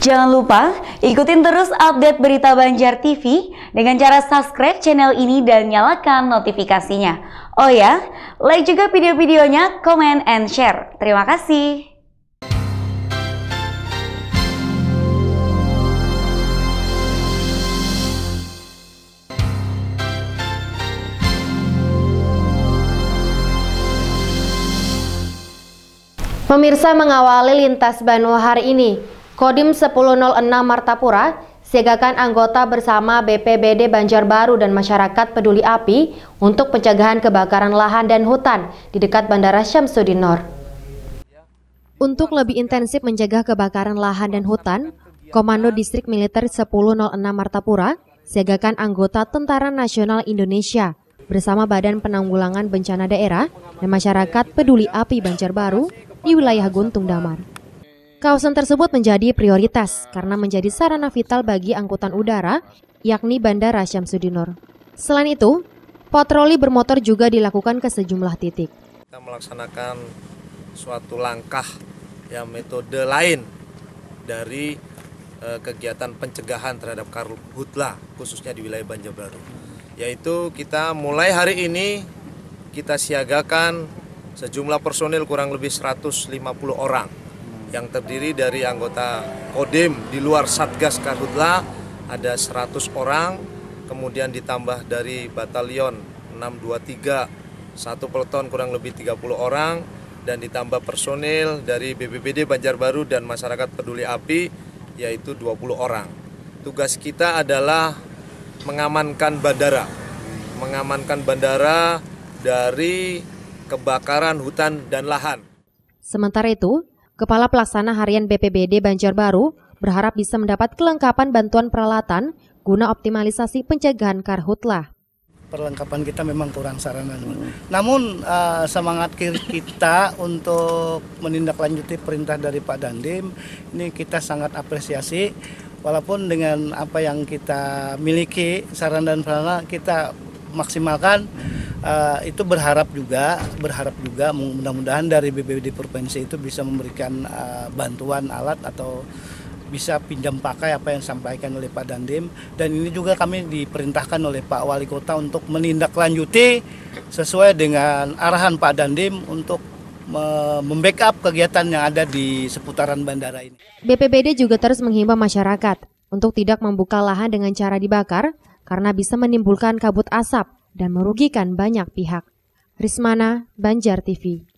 Jangan lupa ikutin terus update berita Banjar TV dengan cara subscribe channel ini dan nyalakan notifikasinya. Oh ya, like juga video-videonya, comment and share. Terima kasih. Pemirsa mengawali lintas Banu hari ini Kodim 1006 Martapura siagakan anggota bersama BPBD Banjarbaru dan masyarakat peduli api untuk pencegahan kebakaran lahan dan hutan di dekat Bandara Syamsuddin Nur. Untuk lebih intensif menjaga kebakaran lahan dan hutan, Komando Distrik Militer 1006 Martapura siagakan anggota Tentara Nasional Indonesia bersama Badan Penanggulangan Bencana Daerah dan Masyarakat Peduli Api Banjarbaru di wilayah Guntung Damar. Kawasan tersebut menjadi prioritas karena menjadi sarana vital bagi angkutan udara, yakni Bandara Syamsudinur. Selain itu, patroli bermotor juga dilakukan ke sejumlah titik. Kita melaksanakan suatu langkah yang metode lain dari eh, kegiatan pencegahan terhadap karhutla khususnya di wilayah Banjarbaru. Yaitu kita mulai hari ini kita siagakan sejumlah personil kurang lebih 150 orang yang terdiri dari anggota Kodim di luar Satgas Karhutla ada 100 orang, kemudian ditambah dari batalion 623 satu peleton kurang lebih 30 orang dan ditambah personil dari BPBD Banjarbaru dan masyarakat peduli api yaitu 20 orang. Tugas kita adalah mengamankan bandara. Mengamankan bandara dari kebakaran hutan dan lahan. Sementara itu, Kepala Pelaksana Harian BPBD Banjarbaru berharap bisa mendapat kelengkapan bantuan peralatan guna optimalisasi pencegahan karhutlah. Perlengkapan kita memang kurang sarana. Namun uh, semangat kita untuk menindaklanjuti perintah dari Pak Dandim ini kita sangat apresiasi. Walaupun dengan apa yang kita miliki sarana dan peralatan kita maksimalkan Eh, itu berharap juga berharap juga mudah-mudahan dari BPBD provinsi itu bisa memberikan uh, bantuan alat atau bisa pinjam pakai apa yang disampaikan oleh Pak Dandim dan ini juga kami diperintahkan oleh Pak Wali Kota untuk menindaklanjuti sesuai dengan arahan Pak Dandim untuk membackup kegiatan yang ada di seputaran bandara ini. BPBD juga terus menghimbau masyarakat untuk tidak membuka lahan dengan cara dibakar karena bisa menimbulkan kabut asap dan merugikan banyak pihak. Rismana, Banjar TV